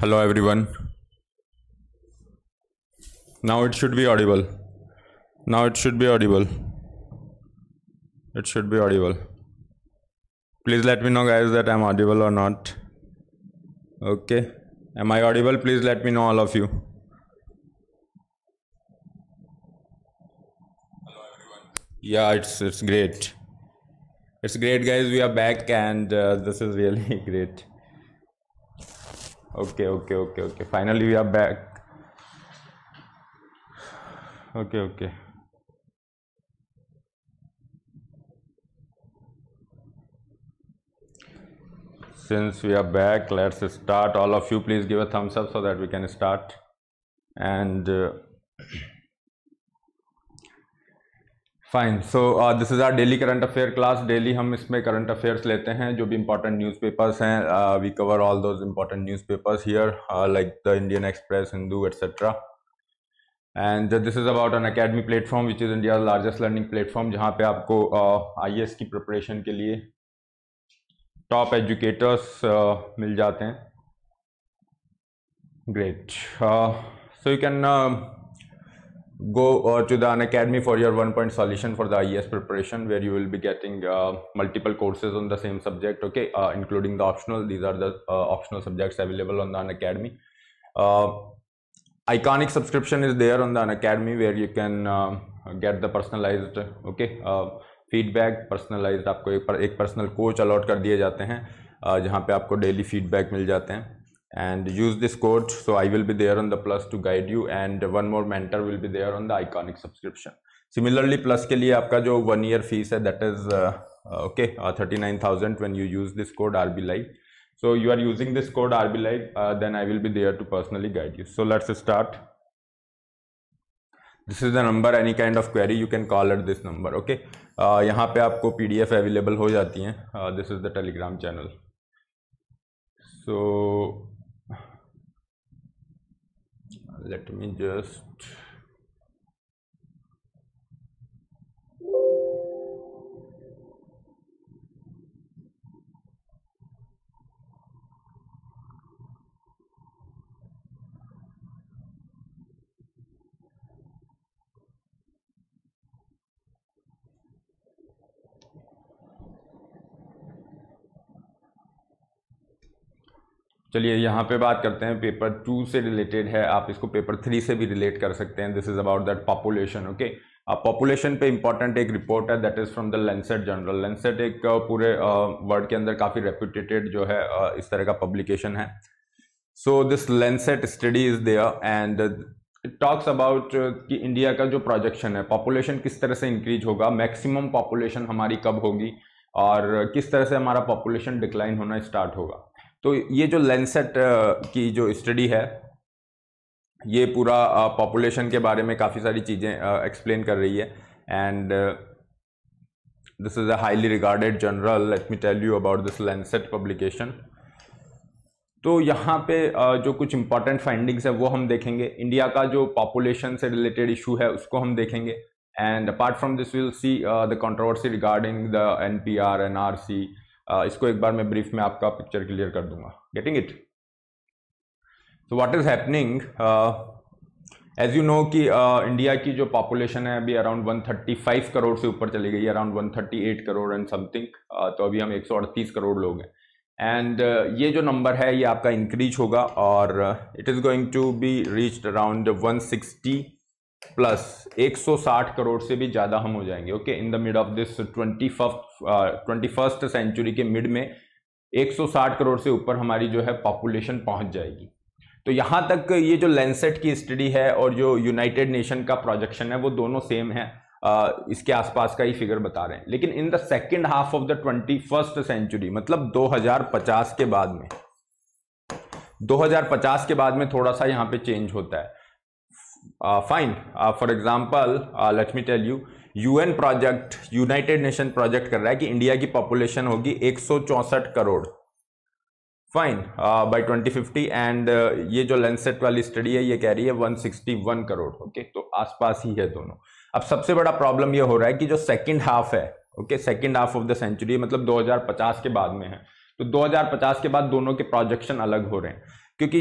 Hello everyone. Now it should be audible. Now it should be audible. It should be audible. Please let me know guys that I'm audible or not. Okay. Am I audible? Please let me know all of you. Yeah, it's it's great. It's great guys. We are back and uh, this is really great okay okay okay okay finally we are back okay okay since we are back let's start all of you please give a thumbs up so that we can start and uh, fine so this is our daily current affair class daily हम इसमें current affairs लेते हैं जो भी important newspapers हैं we cover all those news newspapers here like the Indian Express Hindu etcetera and this is about Unacademy platform which is India largest learning platform जहाँ पे आपको आई uh, e की preparation के लिए टॉप एजुकेटर्स uh, मिल जाते हैं great so you can go uh, to the An Academy for your one point solution for the IES preparation where you will be getting uh, multiple courses on the same subject okay uh, including the optional these are the uh, optional subjects available on the An Academy uh, iconic subscription is there on the An Academy where you can uh, get the personalized okay uh, feedback personalized aapko ek personal coach allot kar diye jate hain uh, jahan pe aapko daily feedback mil jate hain and use this code so i will be there on the plus to guide you and one more mentor will be there on the iconic subscription similarly plus ke liye aapka jo one year fees hai that is uh, uh okay uh, 39000 when you use this code rb live so you are using this code rb live uh, then i will be there to personally guide you so let's start This is the number. Any kind of query, you can call at this number. Okay? Uh, यहाँ पे आपको PDF available हो जाती हैं this is the Telegram channel so let me just चलिए यहाँ पे बात करते हैं पेपर टू से रिलेटेड है आप इसको पेपर थ्री से भी रिलेट कर सकते हैं this is about that population okay population पे इंपॉर्टेंट एक रिपोर्ट है that is from the Lancet journal Lancet एक पूरे वर्ल्ड के अंदर काफ़ी रेप्यूटेटेड जो है इस तरह का पब्लिकेशन है so this Lancet study is there and talks about कि इंडिया का जो प्रोजेक्शन है पॉपुलेशन किस तरह से इंक्रीज होगा मैक्सिमम पॉपुलेशन हमारी कब होगी और किस तरह से हमारा पॉपुलेशन डिक्लाइन होना स्टार्ट होगा तो ये जो लेंसेट की जो स्टडी है ये पूरा पॉपुलेशन के बारे में काफ़ी सारी चीज़ें एक्सप्लेन कर रही है and this is a highly regarded journal let me tell you about this Lancet publication तो यहाँ पे जो कुछ इम्पॉर्टेंट फाइंडिंग्स हैं वो हम देखेंगे इंडिया का जो पॉपुलेशन से रिलेटेड इशू है उसको हम देखेंगे and apart from this will see the controversy regarding the N P R N R C इसको एक बार मैं ब्रीफ में आपका पिक्चर क्लियर कर दूंगा getting it so what is happening as you know कि uh, इंडिया की जो पॉपुलेशन है अभी अराउंड 135 करोड़ से ऊपर चली गई around 138 crore and something uh, तो अभी हम एक करोड़ लोग हैं एंड uh, ये जो नंबर है ये आपका इंक्रीज होगा और it is going to be reached around 160 plus 160 crore से भी ज़्यादा हम हो जाएंगे okay in the mid of this twenty twenty first century के मिड में 160 करोड़ से ऊपर हमारी जो है पॉपुलेशन पहुंच जाएगी तो यहां तक ये जो लेंसेट की स्टडी है और जो यूनाइटेड नेशन का प्रोजेक्शन है वो दोनों सेम है आ, इसके आसपास का ही फिगर बता रहे हैं लेकिन in the second half of the twenty first century मतलब 2050 के बाद में 2050 के बाद में थोड़ा सा यहाँ पे चेंज होता है fine for example Lakshmi me you you, UN project United Nation project कर रहा है कि इंडिया की पॉपुलेशन होगी एक करोड़ फाइन बाय 2050 एंड ये जो लेंसेट वाली स्टडी है ये कह रही है 161 करोड़ ओके okay? तो आसपास ही है दोनों अब सबसे बड़ा प्रॉब्लम ये हो रहा है कि जो सेकंड हाफ है okay second half of the century मतलब 2050 के बाद में है तो 2050 के बाद दोनों के प्रोजेक्शन अलग हो रहे हैं क्योंकि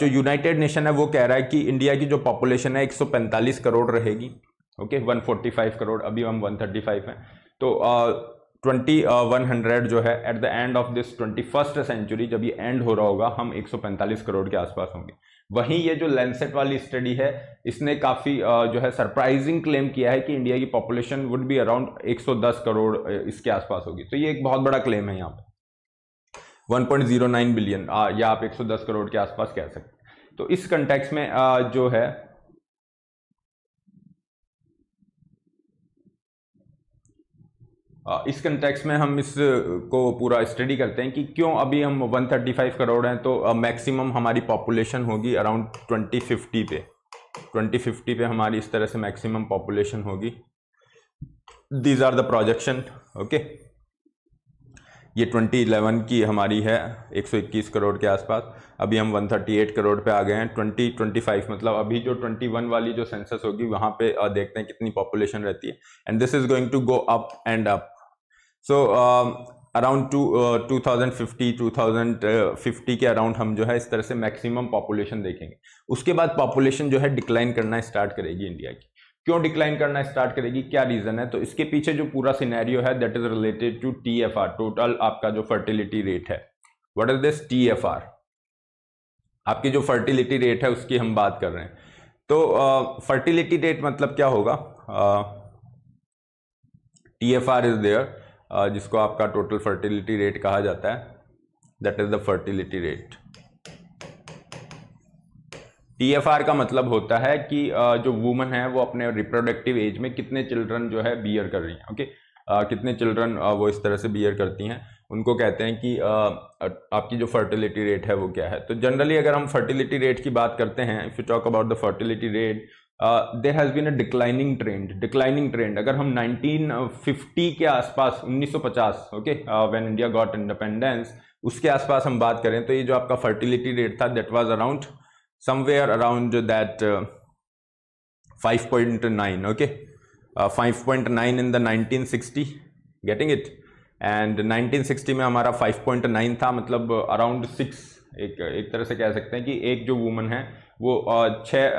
जो यूनाइटेड नेशन है वो कह रहा है कि इंडिया की जो पॉपुलेशन है 145 करोड़ रहेगी ओके 145 करोड़ अभी हम 135 हैं तो ट्वेंटी वन हंड्रेड जो है at the end of this twenty first century जब ये एंड हो रहा होगा हम 145 करोड़ के आसपास होंगे वहीं ये जो लेंसेट वाली स्टडी है इसने काफ़ी uh, जो है सरप्राइजिंग क्लेम किया है कि इंडिया की population would be around 110 crore इसके आसपास होगी तो ये एक बहुत बड़ा क्लेम है यहाँ पर 1.09 बिलियन या आप 110 करोड़ के आसपास कह सकते हैं तो इस कंटेक्स में आ, जो है इस कंटेक्स में हम इस को पूरा स्टडी करते हैं कि क्यों अभी हम 135 करोड़ हैं तो मैक्सिमम हमारी पॉपुलेशन होगी अराउंड 2050 पे 2050 पे हमारी इस तरह से मैक्सिमम पॉपुलेशन होगी these are the projection okay ये 2011 की हमारी है 121 करोड़ के आसपास अभी हम 138 करोड़ पे आ गए हैं 2025 मतलब अभी जो 21 वाली जो सेंसस होगी वहाँ पे देखते हैं कितनी पॉपुलेशन रहती है and this is going to go up and up so around two two thousand fifty two thousand fifty के अराउंड हम जो है इस तरह से मैक्सिमम पॉपुलेशन देखेंगे उसके बाद पॉपुलेशन जो है डिक्लाइन करना स्टार्ट करेगी इंडिया की क्यों डिक्लाइन करना स्टार्ट करेगी क्या रीज़न है तो इसके पीछे जो पूरा सिनेरियो है that is related to T F R total आपका जो फर्टिलिटी रेट है what is this T F R आपकी जो फर्टिलिटी रेट है उसकी हम बात कर रहे हैं तो फर्टिलिटी uh, रेट मतलब क्या होगा T F R is there जिसको आपका टोटल फर्टिलिटी रेट कहा जाता है that is the fertility rate TFR का मतलब होता है कि जो वुमन है वो अपने रिप्रोडक्टिव एज में कितने चिल्ड्रन जो है बियर कर रही हैं ओके कितने चिल्ड्रन वो इस तरह से बियर करती हैं उनको कहते हैं कि आपकी जो फर्टिलिटी रेट है वो क्या है तो जनरली अगर हम फर्टिलिटी रेट की बात करते हैं if you talk about the fertility rate there has been a declining trend declining trend अगर हम 1950 के आसपास 1950 okay when India got independence उसके आसपास हम बात करें तो ये जो आपका फर्टिलिटी रेट था that was around somewhere around that 5.9 uh, okay 5.9 uh, in the 1960 getting it and 1960 में हमारा 5.9 था मतलब अराउंड uh, सिक्स एक एक तरह से कह सकते हैं कि एक जो वुमन है वो छः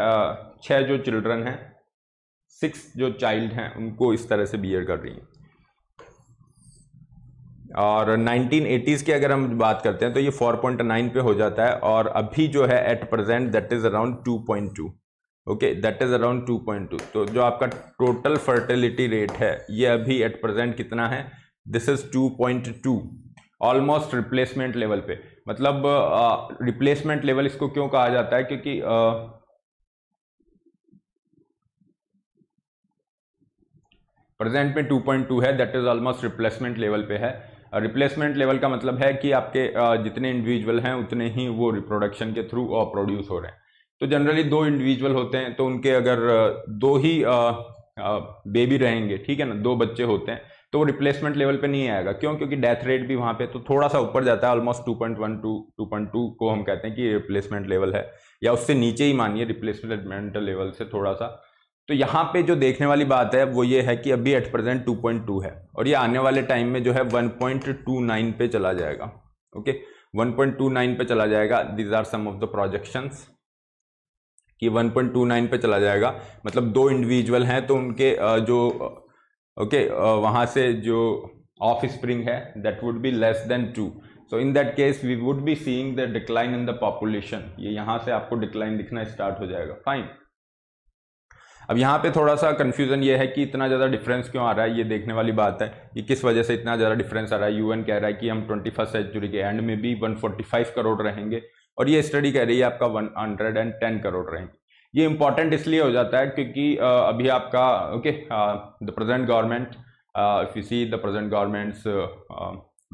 छः जो चिल्ड्रन हैं सिक्स जो चाइल्ड हैं उनको इस तरह से बियर कर रही हैं और 1980s की अगर हम बात करते हैं तो ये 4.9 पे हो जाता है और अभी जो है at present that is around 2.2 okay that is around 2.2 तो जो आपका टोटल फर्टिलिटी रेट है ये अभी एट प्रेजेंट कितना है this is 2.2 almost replacement level पे मतलब रिप्लेसमेंट uh, लेवल इसको क्यों कहा जाता है क्योंकि uh, प्रेजेंट में 2.2 है that is almost replacement level पे है रिप्लेसमेंट लेवल का मतलब है कि आपके जितने इंडिविजुअल हैं उतने ही वो रिप्रोडक्शन के थ्रू प्रोड्यूस हो रहे हैं तो जनरली दो इंडिविजुअल होते हैं तो उनके अगर दो ही बेबी रहेंगे ठीक है ना दो बच्चे होते हैं तो वो रिप्लेसमेंट लेवल पे नहीं आएगा क्यों क्योंकि डेथ रेट भी वहाँ पे तो थोड़ा सा ऊपर जाता है almost two point one two two point two को हम कहते हैं कि रिप्लेसमेंट लेवल है या उससे नीचे ही मानिए रिप्लेसमेंट लेवल से थोड़ा सा तो यहाँ पे जो देखने वाली बात है वो ये है कि अभी at present two point two है और ये आने वाले टाइम में जो है वन पॉइंट टू नाइन पे चला जाएगा okay one point two nine पे चला जाएगा these are some of the projections कि नाइन पे चला जाएगा मतलब दो इंडिविजुअल हैं तो उनके जो ओके okay, वहाँ से जो ऑफ स्प्रिंग है that would be less than two so in that case we would be seeing the decline in the population ये यहाँ से आपको डिक्लाइन दिखना स्टार्ट हो जाएगा फाइन अब यहाँ पे थोड़ा सा कन्फ्यूज़न ये है कि इतना ज़्यादा डिफरेंस क्यों आ रहा है ये देखने वाली बात है कि किस वजह से इतना ज़्यादा डिफरेंस आ रहा है यूएन कह रहा है कि हम ट्वेंटी फर्स्ट सेंचुरी के एंड में भी 145 करोड़ रहेंगे और ये स्टडी कह रही है आपका 110 करोड़ रहेंगे ये इंपॉर्टेंट इसलिए हो जाता है क्योंकि अभी आपका okay the present government if you see the present government's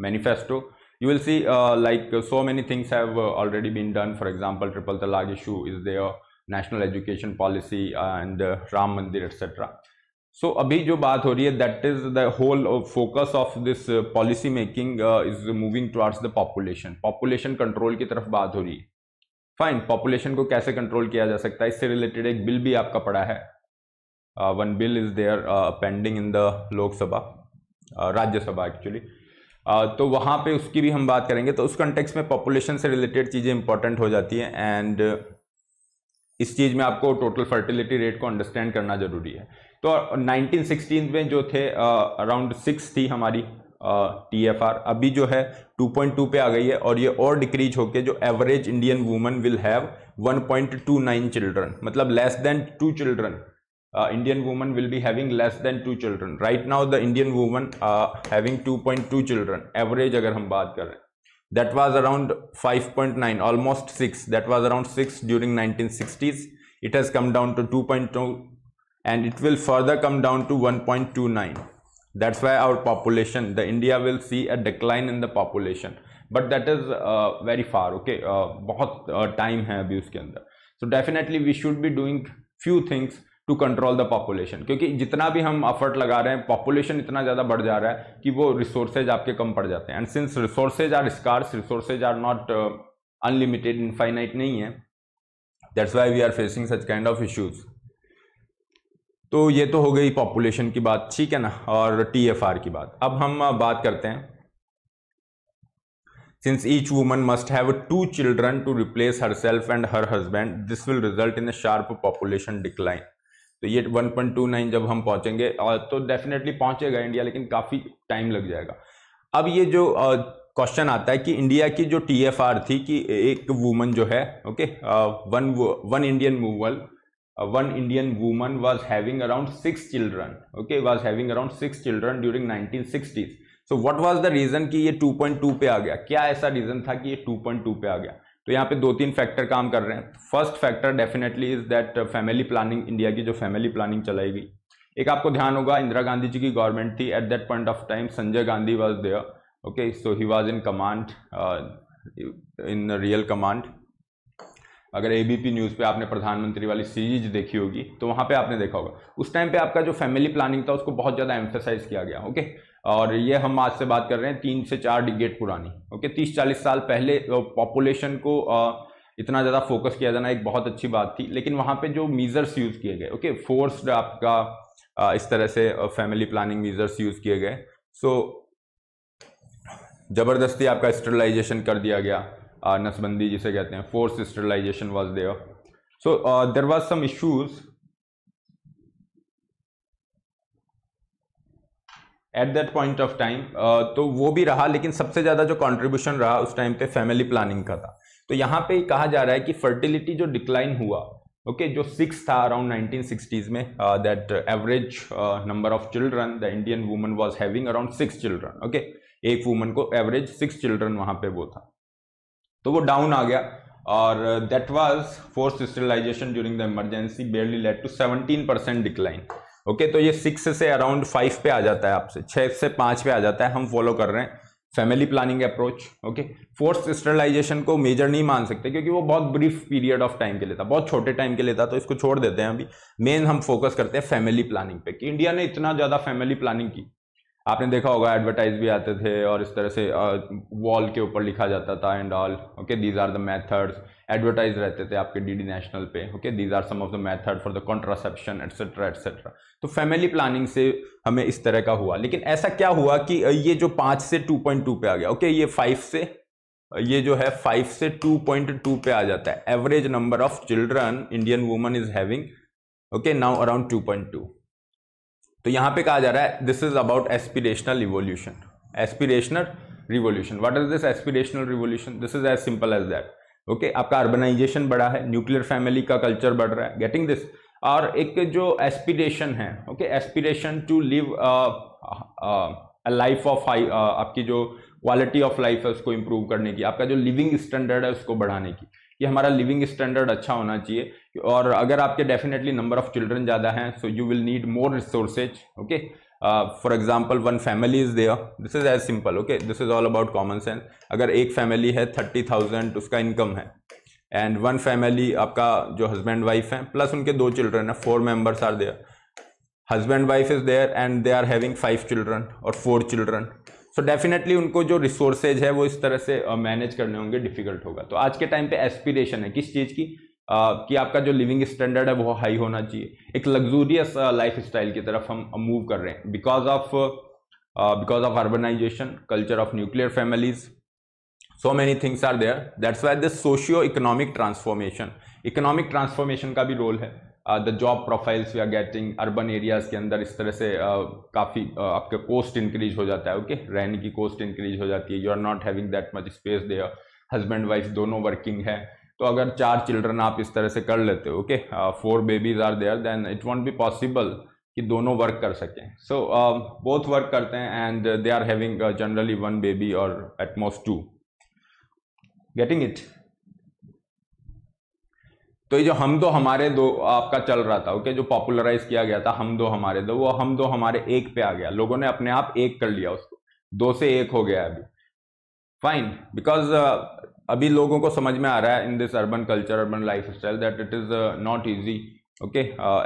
manifesto you will see like so many things have already been done for example triple the talaq issue is there national education policy and Ram Mandir etcetera so अभी जो बात हो रही है that is the whole focus of this policy making is moving towards the population population control की तरफ बात हो रही है फाइन पॉपुलेशन को कैसे कंट्रोल किया जा सकता है इससे रिलेटेड एक बिल भी आपका पड़ा है one bill is there pending in the Lok Sabha Rajya Sabha actually तो वहां पे उसकी भी हम बात करेंगे तो उस कंटेक्स में पॉपुलेशन से रिलेटेड चीज़ें इंपॉर्टेंट हो जाती हैं एंड uh, uh इस चीज़ में आपको टोटल फर्टिलिटी रेट को अंडरस्टैंड करना ज़रूरी है तो नाइनटीन में जो थे अराउंड सिक्स थी हमारी टी एफ आर अभी जो है 2.2 पे आ गई है और ये और डिक्रीज होकर जो average Indian woman will have 1.29 children मतलब less than two children Indian woman will be having less than two children right now the Indian woman having 2.2 children average अगर हम बात करें that was around 5.9 almost 6 that was around 6 during 1960s it has come down to 2.2 and it will further come down to 1.29 that's why our population the india will see a decline in the population but that is uh, very far okay uh, bahut uh, time hai abhi uske andar so definitely we should be doing few things to control the population क्योंकि जितना भी हम effort लगा रहे हैं population इतना ज़्यादा बढ़ जा रहा है कि वो रिसोर्सेज आपके कम पड़ जाते हैं and since resources are scarce resources are not unlimited infinite नहीं है that's why we are facing such kind of issues तो ये तो हो गई पॉपुलेशन की बात ठीक है ना और टी एफ आर की बात अब हम uh, बात करते हैं since each woman must have two children to replace herself and her husband this will result in a sharp population decline तो ये 1.29 जब हम पहुंचेंगे तो डेफिनेटली पहुंचेगा इंडिया लेकिन काफ़ी टाइम लग जाएगा अब ये जो क्वेश्चन आता है कि इंडिया की जो टी थी कि एक वुमन जो है okay one one Indian woman one Indian woman was having around six children okay was having around six children during nineteen sixties so what was the reason कि ये 2.2 पे आ गया क्या ऐसा रीजन था कि ये 2.2 पे आ गया तो यहाँ पे दो तीन फैक्टर काम कर रहे हैं first factor definitely is that family planning India की जो फैमिली प्लानिंग चलाई गई एक आपको ध्यान होगा इंदिरा गांधी जी की गवर्नमेंट थी at that point of time Sanjay Gandhi was there okay so he was in command in real command अगर एबीपी न्यूज़ पे आपने प्रधानमंत्री वाली सीरीज देखी होगी तो वहाँ पे आपने देखा होगा उस टाइम पे आपका जो फैमिली प्लानिंग था उसको बहुत ज़्यादा एम्फेसाइज किया गया ओके और ये हम आज से बात कर रहे हैं तीन से चार डिगेट पुरानी ओके तीस चालीस साल पहले पॉपुलेशन को इतना ज़्यादा फोकस किया जाना एक बहुत अच्छी बात थी लेकिन वहाँ पर जो मीज़र्स यूज़ किए गए ओके फोर्सड आपका इस तरह से फैमिली प्लानिंग मीज़र्स यूज़ किए गए सो ज़बरदस्ती आपका स्टरलाइजेशन कर दिया गया नसबंदी जिसे कहते हैं force sterilization was there so there was some issues at that point of time तो वो भी रहा लेकिन सबसे ज़्यादा जो कॉन्ट्रीब्यूशन रहा उस टाइम पे फैमिली प्लानिंग का था तो यहां पे कहा जा रहा है कि फर्टिलिटी जो डिक्लाइन हुआ ओके okay, जो सिक्स था अराउंड 1960s में that average number of children the Indian woman was having around six children okay एक वुमन को एवरेज सिक्स चिल्ड्रन वहां पे वो था तो वो डाउन आ गया और that was force sterilization during the emergency barely led to 17 percent decline okay तो ये सिक्स से अराउंड फाइव पे आ जाता है आपसे छः से पाँच पे आ जाता है हम फॉलो कर रहे हैं family planning approach okay force sterilization को मेजर नहीं मान सकते क्योंकि वो बहुत ब्रीफ पीरियड ऑफ टाइम के लिए था बहुत छोटे टाइम के लिए था तो इसको छोड़ देते हैं अभी मेन हम फोकस करते हैं फैमिली प्लानिंग पे कि इंडिया ने इतना ज़्यादा फैमिली प्लानिंग की आपने देखा होगा एडवर्टाइज भी आते थे और इस तरह से वॉल के ऊपर लिखा जाता था and all okay these are the methods advertise रहते थे आपके डीडी नेशनल पे okay these are some of the method for the contraception etcetera etcetera तो फैमिली प्लानिंग से हमें इस तरह का हुआ लेकिन ऐसा क्या हुआ कि ये जो पाँच से टू पॉइंट टू पे आ गया ओके okay, ये फाइव से ये जो है फाइव से टू पॉइंट टू पे आ जाता है average number of children Indian woman is having okay now around two point two तो यहाँ पे कहा जा रहा है this is about aspirational revolution aspirational revolution what is this aspirational revolution this is as simple as that okay आपका urbanization बढ़ा है न्यूक्लियर फैमिली का कल्चर बढ़ रहा है गेटिंग दिस और एक जो एस्पिरेशन है okay aspiration to live life of high आपकी जो क्वालिटी ऑफ लाइफ है उसको इम्प्रूव करने की आपका जो लिविंग स्टैंडर्ड है उसको बढ़ाने की कि हमारा लिविंग स्टैंडर्ड अच्छा होना चाहिए और अगर आपके डेफिनेटली नंबर ऑफ चिल्ड्रन ज़्यादा हैं so you will need more resources okay for example one family is there this is as simple okay this is all about common sense अगर एक फैमिली है थर्टी थाउजेंड उसका income है and one family आपका जो husband wife है plus उनके दो चिल्ड्रन है four members are there husband wife is there and they are having five children और four children so so definitely उनको जो रिसोर्सेज है वो इस तरह से मैनेज करने होंगे डिफिकल्ट होगा तो आज के टाइम पे एस्पिरेशन है किस चीज़ की Uh, कि आपका जो लिविंग स्टैंडर्ड है वो हाई होना चाहिए एक लग्जूरियस लाइफ स्टाइल की तरफ हम मूव कर रहे हैं because of because of urbanization culture of nuclear families so many things are there that's why this socio economic transformation economic transformation का भी रोल है the job profiles we are getting urban areas के अंदर इस तरह से uh, काफ़ी uh, आपके कॉस्ट इंक्रीज हो जाता है ओके okay? रहने की कॉस्ट इंक्रीज हो जाती है you are not having that much space they husband wife दोनों वर्किंग है तो अगर चार चिल्ड्रन आप इस तरह से कर लेते हो okay four babies are there then it won't be possible कि दोनों वर्क कर सकें सो बोथ वर्क करते हैं and they are having generally one baby और एटमोस्ट टू गेटिंग इट तो ये जो हम दो हमारे दो आपका चल रहा था ओके जो पॉपुलराइज किया गया था हम दो हमारे दो वो हम दो हमारे एक पे आ गया लोगों ने अपने आप एक कर लिया उसको दो से एक हो गया अभी फाइन बिकॉज uh, अभी लोगों को समझ में आ रहा है in this urban culture urban lifestyle that it is not easy okay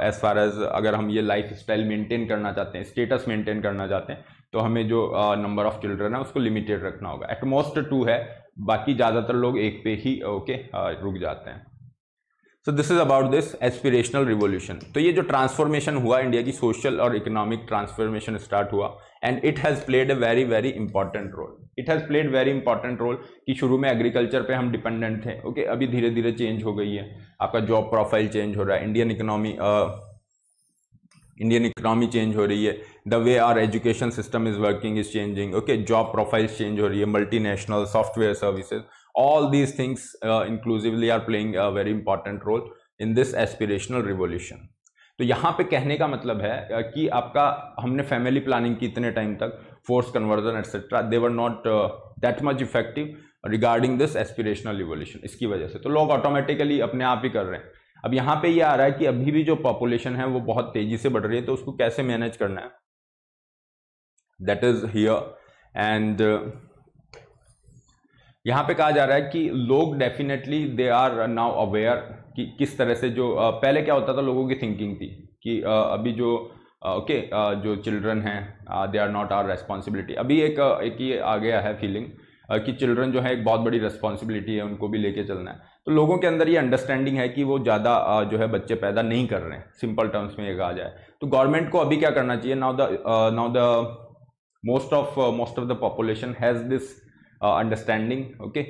as far as अगर हम ये लाइफ स्टाइल मेंटेन करना चाहते हैं स्टेटस मेंटेन करना चाहते हैं तो हमें जो नंबर ऑफ चिल्ड्रन है उसको लिमिटेड रखना होगा एटमोस्ट टू है बाकी ज़्यादातर लोग एक पे ही ओके okay, uh, रुक जाते हैं so this is about this aspirational revolution तो ये जो ट्रांसफॉर्मेशन हुआ इंडिया की सोशल और इकोनॉमिक ट्रांसफॉर्मेशन स्टार्ट हुआ and it has played a very very important role it has played very important role कि शुरू में एग्रीकल्चर पे हम डिपेंडेंट थे ओके okay, अभी धीरे धीरे चेंज हो गई है आपका जॉब प्रोफाइल चेंज हो रहा है Indian economy Indian economy change हो रही है the way our education system is working is changing okay job profile change हो रही है multinational software services all these things uh, inclusively are playing a very important role in this aspirational revolution तो यहाँ पे कहने का मतलब है uh, कि आपका हमने फैमिली प्लानिंग की इतने टाइम तक force conversion etcetera they were not that much effective regarding this aspirational revolution इसकी वजह से तो लोग ऑटोमेटिकली अपने आप ही कर रहे हैं अब यहाँ पे ये यह आ रहा है कि अभी भी जो पॉपुलेशन है वो बहुत तेजी से बढ़ रही है तो उसको कैसे मैनेज करना है दैट इज हियर एंड यहाँ पे कहा जा रहा है कि लोग definitely they are now aware कि किस तरह से जो पहले क्या होता था लोगों की थिंकिंग थी कि अभी जो ओके जो चिल्ड्रन हैं they are not our responsibility अभी एक एक ये आ गया है फीलिंग कि चिल्ड्रन जो है एक बहुत बड़ी रेस्पॉन्सिबिलिटी है उनको भी लेके चलना है तो लोगों के अंदर ये अंडरस्टैंडिंग है कि वो ज़्यादा जो है बच्चे पैदा नहीं कर रहे हैं सिंपल टर्म्स में ये कहा जाए तो गवर्नमेंट को अभी क्या करना चाहिए now the now the most of most of the population has this understanding okay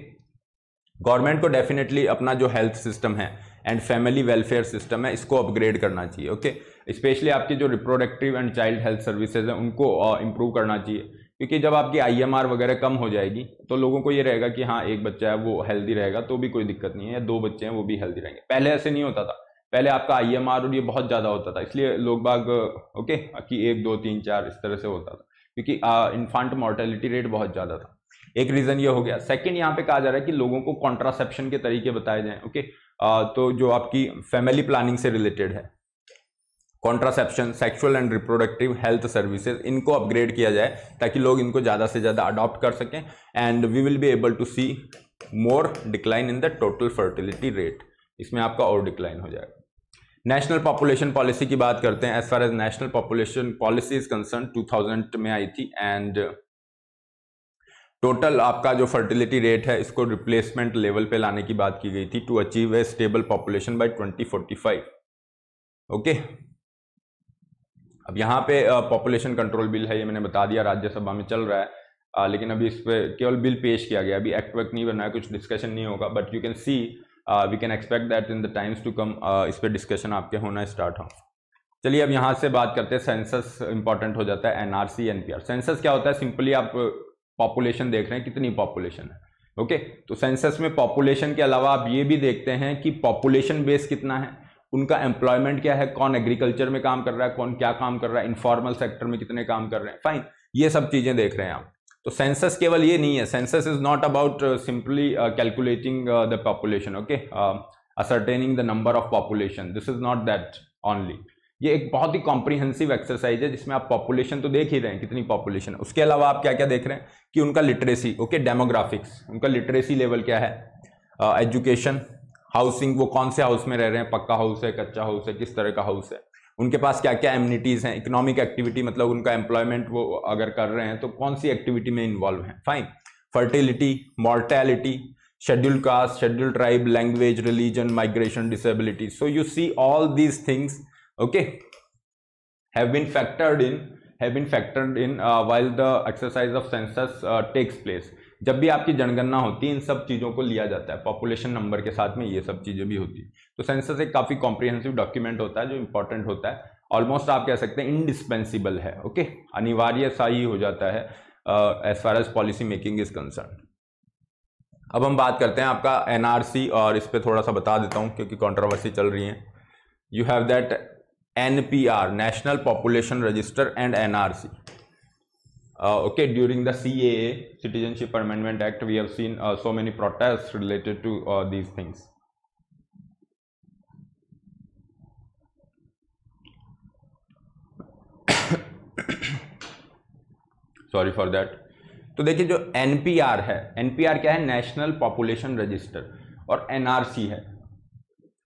government को डेफिनेटली अपना जो हेल्थ सिस्टम है एंड फैमिली वेलफेयर सिस्टम है इसको अपग्रेड करना चाहिए ओके स्पेशली आपकी जो reproductive and child health services हैं उनको इम्प्रूव uh, करना चाहिए क्योंकि जब आपकी आईएमआर वगैरह कम हो जाएगी तो लोगों को ये रहेगा कि हाँ एक बच्चा है वो हेल्दी रहेगा तो भी कोई दिक्कत नहीं है या दो बच्चे हैं वो भी हेल्दी रहेंगे पहले ऐसे नहीं होता था पहले आपका आई एम आर और ये बहुत ज़्यादा होता था इसलिए लोग बाग ओके कि एक दो तीन चार इस तरह से होता था क्योंकि इन्फांट मॉर्टेलिटी रेट बहुत ज़्यादा था एक रीजन ये हो गया सेकंड यहाँ पे कहा जा रहा है कि लोगों को कॉन्ट्रासेप्शन के तरीके बताए जाएं ओके आ, तो जो आपकी फैमिली प्लानिंग से रिलेटेड है contraception sexual and reproductive health services इनको अपग्रेड किया जाए ताकि लोग इनको ज़्यादा से ज़्यादा अडॉप्ट कर सकें and we will be able to see more decline in the total fertility rate इसमें आपका और डिक्लाइन हो जाएगा नेशनल पॉपुलेशन पॉलिसी की बात करते हैं as far as national population policy is concern 2000 में आई थी एंड टोटल आपका जो फर्टिलिटी रेट है इसको रिप्लेसमेंट लेवल पे लाने की बात की गई थी to achieve a stable population by 2045 okay अब यहाँ पे पॉपुलेशन कंट्रोल बिल है ये मैंने बता दिया राज्यसभा में चल रहा है आ, लेकिन अभी इस पर केवल बिल पेश किया गया अभी एक्ट वर्क नहीं बना है कुछ डिस्कशन नहीं होगा but you can see we can expect that in the times to come इस पर डिस्कशन आपके होना स्टार्ट हो चलिए अब यहाँ से बात करते हैं सेंसस इंपॉर्टेंट हो जाता है एनआरसी एनपीआर सेंसस क्या होता है सिंपली आप पॉपुलेशन देख रहे हैं कितनी पॉपुलेशन है ओके okay? तो सेंसस में पॉपुलेशन के अलावा आप ये भी देखते हैं कि पॉपुलेशन बेस कितना है उनका एम्प्लॉयमेंट क्या है कौन एग्रीकल्चर में काम कर रहा है कौन क्या काम कर रहा है इनफॉर्मल सेक्टर में कितने काम कर रहे हैं फाइन ये सब चीजें देख रहे हैं आप तो सेंसस केवल ये नहीं है census is not about simply calculating the population okay ascertaining the number of population this is not that only ये एक बहुत ही कॉम्प्रिहेंसिव एक्सरसाइज है जिसमें आप पॉपुलेशन तो देख ही रहे हैं कितनी पॉपुलेशन है उसके अलावा आप क्या क्या देख रहे हैं कि उनका लिटरेसी ओके डेमोग्राफिक्स उनका लिटरेसी लेवल क्या है एजुकेशन uh, हाउसिंग वो कौन से हाउस में रह रहे हैं पक्का हाउस है कच्चा हाउस है किस तरह का हाउस है उनके पास क्या क्या एम्यूनिटीज़ हैं इकोनॉमिक एक्टिविटी मतलब उनका एम्प्लॉयमेंट वो अगर कर रहे हैं तो कौन सी एक्टिविटी में इन्वॉल्व हैं fine fertility mortality schedule caste schedule tribe language religion migration disability so you see all these things okay have been factored in have been factored in uh, while the exercise of census uh, takes place जब भी आपकी जनगणना होती है इन सब चीज़ों को लिया जाता है पॉपुलेशन नंबर के साथ में ये सब चीज़ें भी होती है तो सेंसस एक काफ़ी कॉम्प्रिहेंसिव डॉक्यूमेंट होता है जो इंपॉर्टेंट होता है ऑलमोस्ट आप कह सकते हैं इनडिस्पेंसिबल है ओके अनिवार्य सा ही हो जाता है as far as policy making is concern अब हम बात करते हैं आपका एनआरसी और इस पर थोड़ा सा बता देता हूँ क्योंकि कॉन्ट्रोवर्सी चल रही है you have that NPR national population register and NRC okay during the C A citizenship amendment act we have seen so many protest related to these things sorry for that तो देखिए जो NPR है NPR क्या है national population register और NRC है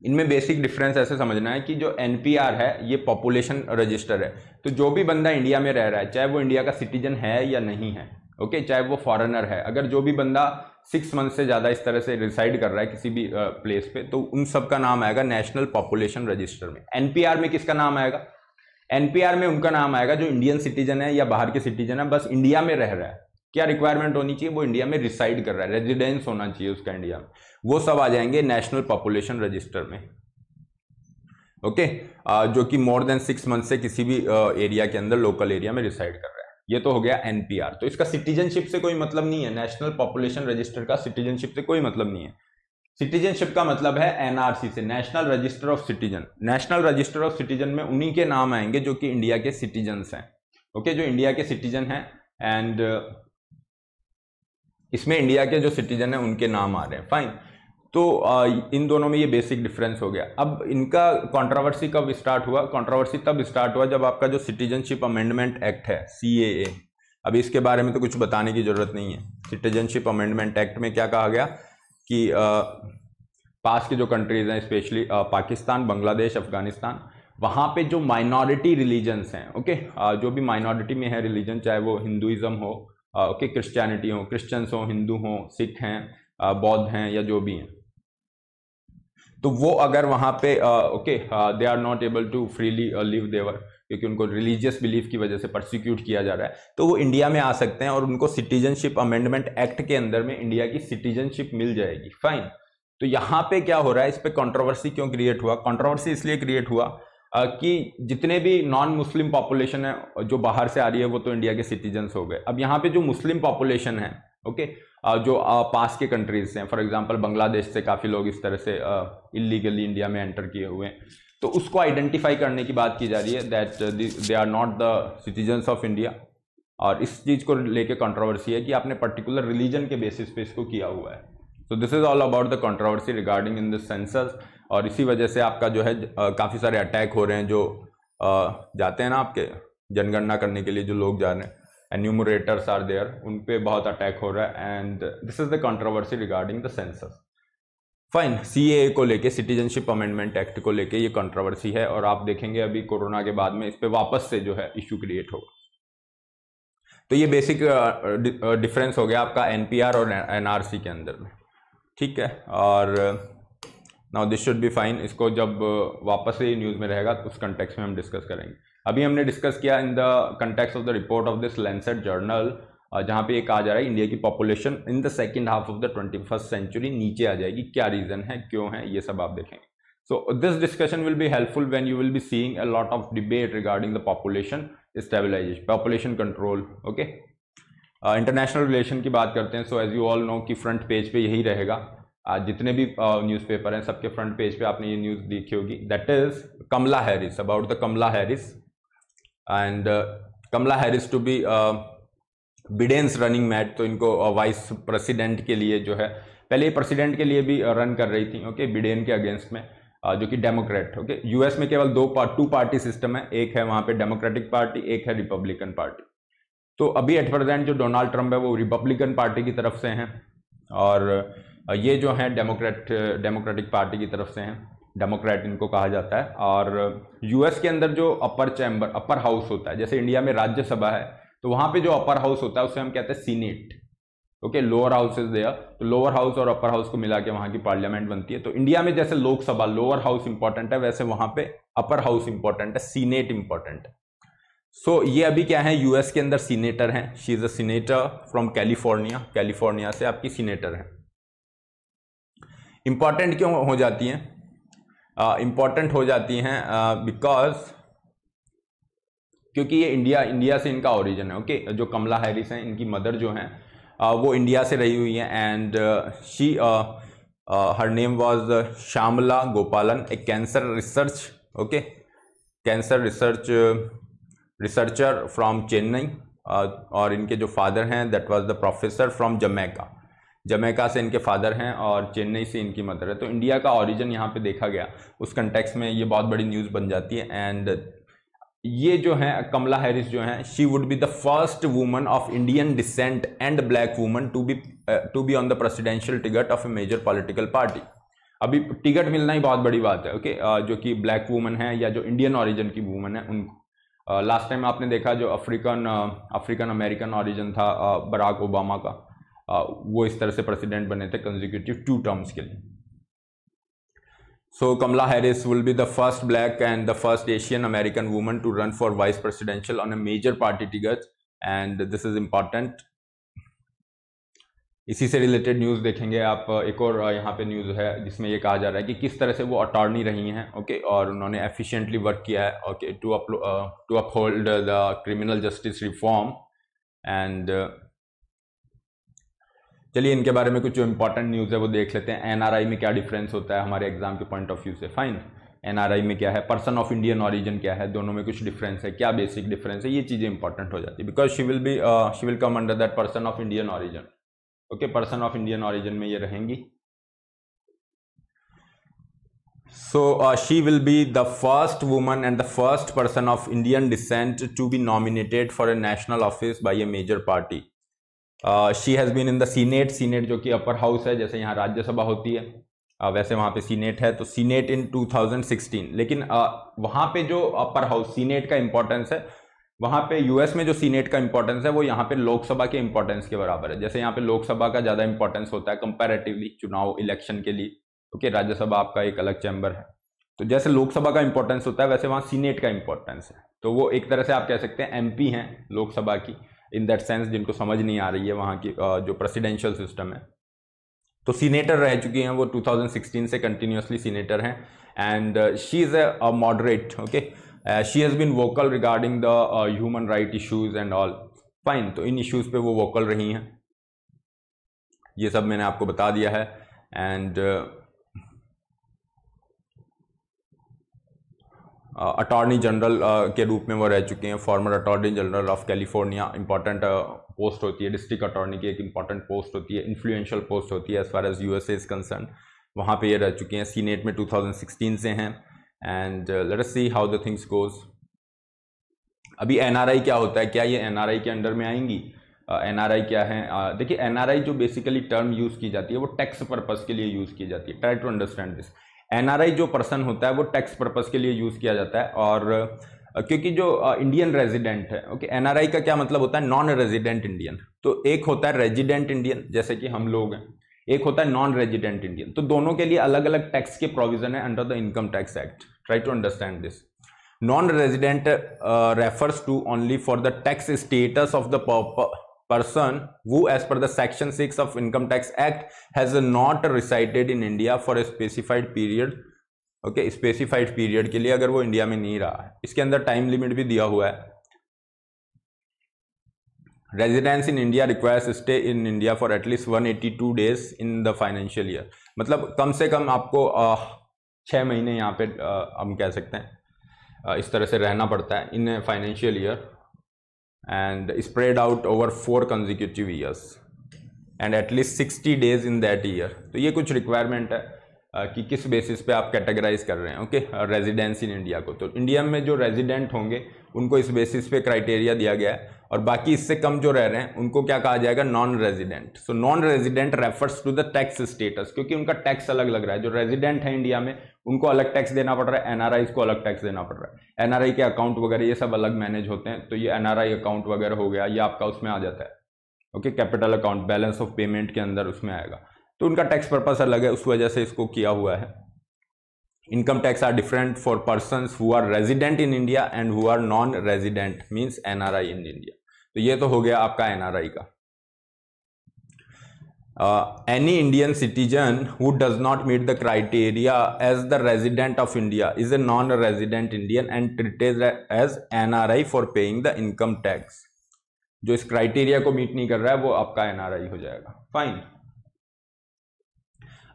इनमें basic difference ऐसे समझना है कि जो एन है ये पॉपुलेशन रजिस्टर है तो जो भी बंदा इंडिया में रह रहा है चाहे वो इंडिया का सिटीजन है या नहीं है ओके okay, चाहे वो फॉरेनर है अगर जो भी बंदा सिक्स मंथ से ज़्यादा इस तरह से रिसाइड कर रहा है किसी भी प्लेस पे तो उन सब का नाम आएगा नेशनल पॉपुलेशन रजिस्टर में एनपीआर में किसका नाम आएगा एनपीआर में उनका नाम आएगा जो इंडियन सिटीजन है या बाहर के सिटीजन है बस इंडिया में रह रहा है क्या रिक्वायरमेंट होनी चाहिए वो इंडिया में रिसाइड कर रहा है रेजिडेंस होना चाहिए उसका इंडिया में वो सब आ जाएंगे नेशनल पॉपुलेशन रजिस्टर में ओके okay? जो कि मोर देन सिक्स मंथ से किसी भी एरिया के अंदर लोकल एरिया में रिसाइड कर रहा है ये तो हो गया एनपीआर तो इसका सिटीजनशिप से कोई मतलब नहीं है नेशनल पॉपुलेशन रजिस्टर का सिटीजनशिप से कोई मतलब नहीं है सिटीजनशिप का मतलब है एनआरसी से national register of citizen national register of citizen में उन्हीं के नाम आएंगे जो कि इंडिया के सिटीजन हैं ओके okay? जो इंडिया के सिटीजन हैं एंड इसमें इंडिया के जो सिटीजन हैं उनके नाम आ रहे हैं फाइन तो इन दोनों में ये बेसिक डिफरेंस हो गया अब इनका कंट्रोवर्सी कब स्टार्ट हुआ कंट्रोवर्सी तब स्टार्ट हुआ जब आपका जो सिटीजनशिप अमेंडमेंट एक्ट है सी अभी इसके बारे में तो कुछ बताने की ज़रूरत नहीं है सिटीजनशिप अमेंडमेंट एक्ट में क्या कहा गया कि पास की जो कंट्रीज़ हैं स्पेशली पाकिस्तान बांग्लादेश अफगानिस्तान वहाँ पे जो माइनॉरिटी रिलीजन्स हैं ओके जो भी माइनॉरिटी में है रिलीजन चाहे वो हिंदुज़म हो ओके क्रिश्चियनिटी हो क्रिश्चियंस हो हिंदू हों सिख हैं बौद्ध हैं या जो भी हैं तो वो अगर वहाँ पे okay they are not able to freely live there क्योंकि उनको रिलीजियस बिलीफ की वजह से प्रोसिक्यूट किया जा रहा है तो वो इंडिया में आ सकते हैं और उनको सिटीजनशिप अमेंडमेंट एक्ट के अंदर में इंडिया की सिटीजनशिप मिल जाएगी फाइन तो यहाँ पे क्या हो रहा है इस पर कॉन्ट्रोवर्सी क्यों क्रिएट हुआ कॉन्ट्रोवर्सी इसलिए क्रिएट हुआ कि जितने भी नॉन मुस्लिम पॉपुलेशन है जो बाहर से आ रही है वो तो इंडिया के सिटीजन्स हो गए अब यहाँ पे जो मुस्लिम पॉपुलेशन है ओके जो पास के कंट्रीज से हैं फॉर एग्जांपल बांग्लादेश से काफ़ी लोग इस तरह से इलीगली इंडिया में एंटर किए हुए हैं तो उसको आइडेंटिफाई करने की बात की जा रही है that they are not the citizens of India और इस चीज़ को लेके कंट्रोवर्सी है कि आपने पर्टिकुलर रिलीजन के बेसिस पे इसको किया हुआ है so this is all about the controversy regarding in the census और इसी वजह से आपका जो है काफ़ी सारे अटैक हो रहे हैं जो जाते हैं ना आपके जनगणना करने के लिए जो लोग जा रहे हैं enumerators are there उन पर बहुत अटैक हो रहा है and this is the controversy regarding the census fine C A को लेके सिटीजनशिप अमेंडमेंट एक्ट को लेके ये कंट्रोवर्सी है और आप देखेंगे अभी कोरोना के बाद में इस पर वापस से जो है इश्यू क्रिएट होगा तो ये बेसिक डिफरेंस हो गया आपका एनपीआर और एनआरसी के अंदर में ठीक है और now this should be fine इसको जब वापस से न्यूज़ में रहेगा तो उस कंटेक्स में हम डिस्कस करेंगे अभी हमने डिस्कस किया in the context of the report of this Lancet journal जहाँ पे एक आ जा रहा है इंडिया की population in the second half of the twenty first century नीचे आ जाएगी क्या रीज़न है क्यों है ये सब आप देखेंगे so this discussion will be helpful when you will be seeing a lot of debate regarding the population stabilization population control okay international relation की बात करते हैं so as you all know कि फ्रंट पेज पे यही रहेगा आज जितने भी न्यूज़पेपर हैं सबके फ्रंट पेज पे आपने ये न्यूज़ देखी होगी that is Kamala Harris about the Kamala Harris and Kamala Harris to be Biden's running mate तो इनको वाइस uh, प्रेसिडेंट के लिए जो है पहले प्रेसिडेंट के लिए भी रन uh, कर रही थी ओके बिडेन के अगेंस्ट में uh, जो कि डेमोक्रेट ओके यूएस में केवल दो पार्ट टू पार्टी सिस्टम है एक है वहाँ पे डेमोक्रेटिक पार्टी एक है रिपब्लिकन पार्टी तो अभी एट प्रेजेंट जो डोनाल्ड ट्रंप है वो रिपब्लिकन पार्टी की तरफ से हैं और ये जो है डेमोक्रेट डेमोक्रेटिक पार्टी की तरफ से हैं डेमोक्रेट इनको कहा जाता है और यूएस के अंदर जो अपर चैम्बर अपर हाउस होता है जैसे इंडिया में राज्यसभा है तो वहां पे जो अपर हाउस होता है उसे हम कहते हैं senate okay lower house is there तो लोअर हाउस और अपर हाउस को मिला के वहां की पार्लियामेंट बनती है तो इंडिया में जैसे लोकसभा लोअर हाउस इंपॉर्टेंट है वैसे वहां पे अपर हाउस इंपॉर्टेंट है सीनेट इंपॉर्टेंट है सो so, ये अभी क्या है यूएस के अंदर सीनेटर हैं she is a senator from California California से आपकी सीनेटर है इंपॉर्टेंट क्यों हो जाती हैं इम्पॉर्टेंट हो जाती हैं बिकॉज क्योंकि ये इंडिया इंडिया से इनका ओरिजिन है ओके okay? जो कमला हैरिस हैं इनकी मदर जो हैं वो इंडिया से रही हुई हैं and she her name was Shyamala Gopalan a cancer research okay cancer research researcher from Chennai और इनके जो फादर हैं that was the professor from Jamaica Jamaica से इनके फादर हैं और चेन्नई से इनकी मदर है तो इंडिया का ऑरिजन यहाँ पे देखा गया उस कंटेक्स में ये बहुत बड़ी न्यूज़ बन जाती है एंड ये जो है कमला हैरिस जो है she would be the first woman of Indian descent and black woman to be to be on the presidential ticket of a major political party अभी टिकट मिलना ही बहुत बड़ी बात है ओके okay? Uh, जो कि ब्लैक वुमन है या जो इंडियन ऑरिजन की वुमन है उनको लास्ट uh, टाइम आपने देखा जो अफ्रीकन अफ्रीकन अमेरिकन ऑरिजन था बराक uh, ओबामा का वो इस तरह से प्रेसिडेंट बने थे कंजिक्यूटिव टू टर्म्स के लिए so Kamala Harris will be the first black and the first Asian American woman to run for vice presidential on a major party ticket and this is important इसी से related news देखेंगे आप एक और यहाँ पे न्यूज़ है जिसमें ये कहा जा रहा है कि किस तरह से वो अटॉर्नी रही हैं ओके और उन्होंने एफिशिएंटली वर्क किया है ओके टू अपलो to uphold the criminal justice reform and चलिए इनके बारे में कुछ जो इंपॉर्टेंट न्यूज़ है वो देख लेते हैं एनआरआई में क्या डिफरेंस होता है हमारे एग्जाम के पॉइंट ऑफ व्यू से फाइन एनआरआई में क्या है पर्सन ऑफ इंडियन ऑरिजिन क्या है दोनों में कुछ डिफरेंस है क्या बेसिक डिफरेंस है ये चीज़ें इंपॉर्टेंट हो जाती है because she will be she will come under that person of Indian origin okay person of Indian origin में ये रहेंगी so she will be the first woman and the first person of Indian descent to be nominated for a national office by a major party she has been in the senate senate जो कि upper house है जैसे यहाँ राज्यसभा होती है uh, वैसे वहाँ पे सीनेट है तो सीनेट इन 2016 लेकिन uh, वहाँ पे जो अपर हाउस सीनेट का इम्पोर्टेंस है वहाँ पे यूएस में जो सीनेट का इंपॉर्टेंस है वो यहाँ पे लोकसभा के इंपॉर्टेंस के बराबर है जैसे यहाँ पे लोकसभा का ज़्यादा इंपॉर्टेंस होता है कंपेरेटिवली चुनाव इलेक्शन के लिए क्योंकि तो राज्यसभा आपका एक अलग चैम्बर है तो जैसे लोकसभा का इंपॉर्टेंस होता है वैसे वहाँ सीनेट का इंपॉर्टेंस है तो वो एक तरह से आप कह सकते हैं एमपी हैं लोकसभा की इन दैट सेंस जिनको समझ नहीं आ रही है वहाँ की जो प्रेसिडेंशियल सिस्टम है तो सीनेटर रह चुकी हैं वो 2016 से कंटिन्यूसली सीनेटर हैं and she is a moderate okay she has been vocal regarding the human right issues and all fine तो इन इश्यूज़ पे वो वोकल रही हैं ये सब मैंने आपको बता दिया है एंड uh, अटॉर्नी जनरल के रूप में वो रह चुके हैं former attorney general of California important post होती है डिस्ट्रिक्ट अटॉर्नी की एक इंपॉर्टेंट पोस्ट होती है इन्फ्लुएंशियल पोस्ट होती है as far as U S is concern वहाँ पर ये रह चुके हैं सीनेट में 2016 से हैं and let us see how the things goes अभी एन क्या होता है क्या ये एन के अंडर में आएंगी एन uh, क्या है uh, देखिए एन जो बेसिकली टर्म यूज़ की जाती है वो टैक्स पर्पज़ के लिए यूज़ की जाती है try to understand this NRI जो पर्सन होता है वो टैक्स पर्पज़ के लिए यूज़ किया जाता है और क्योंकि जो इंडियन रेजिडेंट है ओके एनआरआई का क्या मतलब होता है नॉन रेजिडेंट इंडियन तो एक होता है रेजिडेंट इंडियन जैसे कि हम लोग हैं एक होता है नॉन रेजिडेंट इंडियन तो दोनों के लिए अलग अलग टैक्स के प्रोविजन है under the income tax act try to understand this non resident refers to only for the tax status of the person who as per the section 6 of income tax act has not resided in india for a specified period okay specified period के लिए अगर वो India में नहीं रहा है इसके अंदर टाइम लिमिट भी दिया हुआ है residence in India requires stay in India for at least 182 days in the financial year मतलब कम से कम आपको छः महीने यहाँ पे आ, हम कह सकते हैं आ, इस तरह से रहना पड़ता है in financial year and spread out over four consecutive years and at least 60 days in that year तो ये कुछ requirement है कि किस बेसिस पे आप कैटेगराइज कर रहे हैं ओके रेजिडेंस इन इंडिया को तो इंडिया में जो रेजिडेंट होंगे उनको इस बेसिस पे क्राइटेरिया दिया गया है और बाकी इससे कम जो रह रहे हैं उनको क्या कहा जाएगा non resident so non resident refers to the tax status क्योंकि उनका टैक्स अलग लग रहा है जो रेजिडेंट है इंडिया में उनको अलग टैक्स देना पड़ रहा है एनआरआई को अलग टैक्स देना पड़ रहा है एनआरआई के अकाउंट वगैरह ये सब अलग मैनेज होते हैं तो ये एनआरआई अकाउंट वगैरह हो गया ये आपका उसमें आ जाता है okay capital account balance of payment के अंदर उसमें आएगा तो उनका टैक्स पर्पस अलग है उस वजह से इसको किया हुआ है income tax are different for person who are resident in India and who are non resident means NRI in India तो ये तो हो गया आपका एनआरआई का uh, any Indian citizen who does not meet the criteria as the resident of India is a non-resident Indian and treated as NRI for paying the income tax. जो इस criteria को मीट नहीं कर रहा है वो आपका आई हो जाएगा फाइन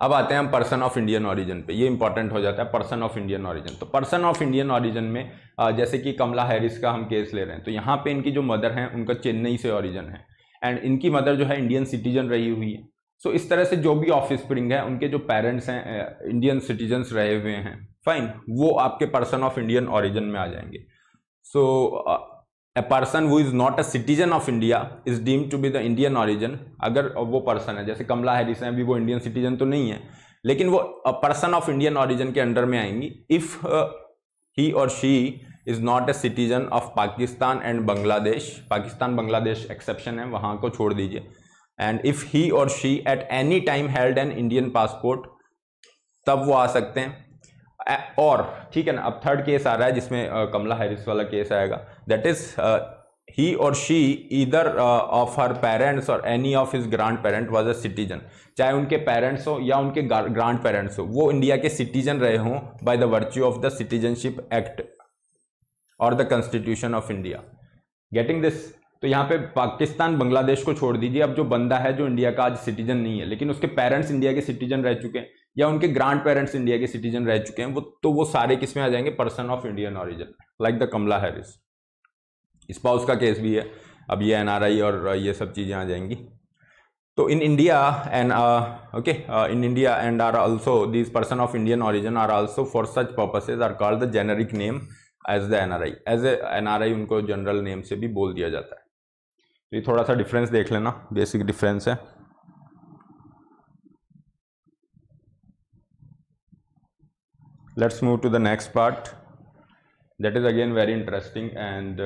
अब आते हैं हम पर्सन ऑफ इंडियन ऑरिजन पे ये इंपॉर्टेंट हो जाता है पर्सन ऑफ इंडियन ऑरिजन तो पर्सन ऑफ इंडियन ऑरिजन में uh, जैसे कि कमला हैरिस का हम केस ले रहे हैं तो यहाँ पे इनकी जो मदर हैं उनका चेन्नई से ऑरिजन है एंड इनकी मदर जो है इंडियन सिटीजन रही हुई है सो so, इस तरह से जो भी ऑफिस स्प्रिंग है उनके जो पेरेंट्स हैं इंडियन सिटीजन्स रहे हुए हैं फाइन वो आपके पर्सन ऑफ इंडियन ऑरिजन में आ जाएंगे so a person who is not a citizen of India is deem to be the Indian origin अगर वो पर्सन है जैसे कमला हैरिस हैं अभी वो इंडियन सिटीजन तो नहीं है लेकिन वो पर्सन ऑफ इंडियन ऑरिजन के अंडर में आएंगी इफ ही और she is not a citizen of Pakistan and Bangladesh Pakistan Bangladesh exception है वहाँ को छोड़ दीजिए एंड इफ़ ही और she at any time held an Indian passport तब वो आ सकते हैं और ठीक है ना अब थर्ड केस आ रहा है जिसमें कमला हैरिस वाला केस आएगा दैट इज़ ही और she either of her parents और any of his grand parent was a citizen चाहे उनके पेरेंट्स हो या उनके ग्रांड पेरेंट्स हो वो इंडिया के सिटीजन रहे हों by the virtue of the citizenship act और the constitution of India getting this तो यहाँ पे पाकिस्तान बांग्लादेश को छोड़ दीजिए अब जो बंदा है जो इंडिया का आज सिटीजन नहीं है लेकिन उसके पेरेंट्स इंडिया के सिटीजन रह चुके हैं या उनके ग्रांड पेरेंट्स इंडिया के सिटीजन रह चुके हैं वो तो वो सारे किसमें आ जाएंगे person of Indian origin like the Kamala Harris spouse का केस भी है अब ये एनआरआई और ये सब चीज़ें आ जाएंगी तो in India and okay in India and are also this person of Indian origin are also for such purposes are called the generic name as the N R I as a N R I उनको general name से भी बोल दिया जाता है तो ये थोड़ा सा डिफरेंस देख लेना बेसिक डिफरेंस है let's move to the next part that is again very interesting and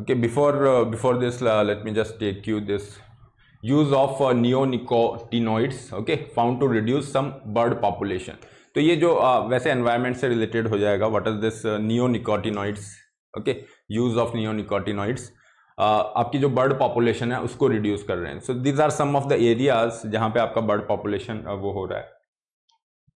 okay before before this let me just take you this use of neonicotinoids okay found to reduce some bird population तो ये जो आ, वैसे environment से related हो जाएगा what is this neonicotinoids okay use of neonicotinoids आपकी जो bird population है उसको रिड्यूस कर रहे हैं so these are some of the areas जहाँ पे आपका बर्ड पॉपुलेशन वो हो रहा है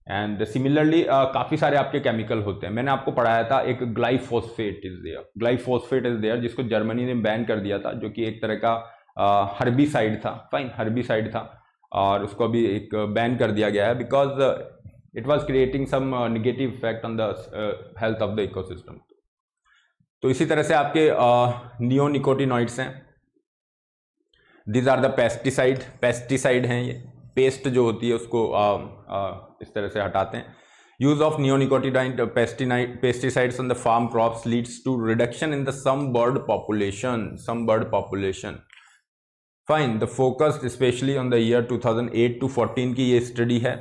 एंड सिमिलरली uh, काफ़ी सारे आपके केमिकल होते हैं मैंने आपको पढ़ाया था एक glyphosate is there glyphosate is there जिसको जर्मनी ने बैन कर दिया था जो कि एक तरह का हर्बी uh, था फाइन साइड था और उसको अभी एक बैन कर दिया गया है because it was creating some uh, negative effect on the uh, health of the ecosystem तो इसी तरह से आपके नियो uh, हैं these are the pesticide pesticide हैं ये पेस्ट जो होती है उसको आ, uh, आ, uh, इस तरह से हटाते हैं use of neonicotinoid pesticide pesticides on the farm crops leads to reduction in the some bird population some bird population fine the focused specially on the year 2008 to 14 की ये स्टडी है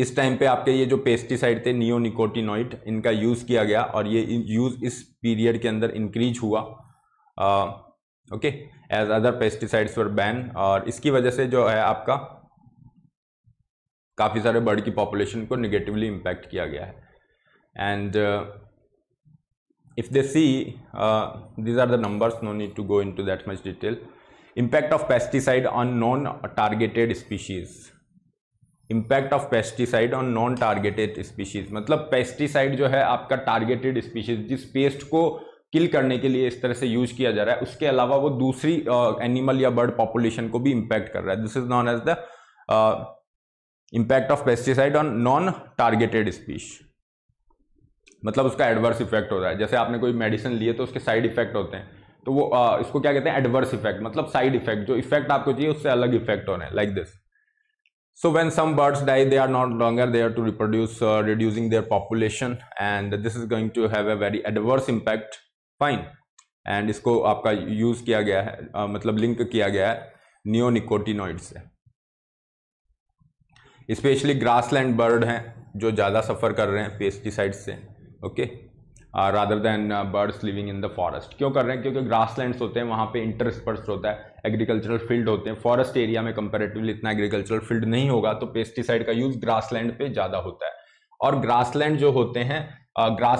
इस time पे आपके ये जो पेस्टिसाइड थे neonicotinoid इनका यूज़ किया गया और ये यूज़ इस पीरियड के अंदर इंक्रीज हुआ okay as other pesticides were ban और इसकी वजह से जो है आपका काफ़ी सारे बर्ड की पॉपुलेशन को निगेटिवली इम्पैक्ट किया गया है and if they see these are the numbers no need to go in to that much detail impact of pesticide on non targeted species impact of pesticide on non targeted species मतलब pesticide जो है आपका targeted species जिस paste को किल करने के लिए इस तरह से यूज किया जा रहा है उसके अलावा वो दूसरी एनिमल uh, या बर्ड पॉपुलेशन को भी इम्पैक्ट कर रहा है this is known as the impact of pesticide on non targeted species मतलब उसका एडवर्स इफेक्ट हो रहा है जैसे आपने कोई मेडिसिन लिए तो उसके साइड इफेक्ट होते हैं तो वो uh, इसको क्या कहते हैं एडवर्स इफेक्ट मतलब साइड इफेक्ट जो इफेक्ट आपको चाहिए उससे अलग इफेक्ट होने like this So when some birds die, they are not longer there to reproduce, uh, reducing their population and this is going to have a very adverse impact. Fine. and इसको आपका use किया गया है आ, मतलब link किया गया है neonicotinoids से especially grassland bird हैं जो ज़्यादा suffer कर रहे हैं pesticides से okay? Rather than birds living in the forest क्यों कर रहे हैं क्योंकि ग्रासलैंड्स होते हैं वहाँ पे इंटरस्पर्स होता है एग्रीकल्चरल फील्ड होते हैं फॉरेस्ट एरिया में कंपेरेटिवली इतना एग्रीकल्चरल फील्ड नहीं होगा तो पेस्टिसाइड का यूज लैंड पे ज़्यादा होता है और लैंड जो होते हैं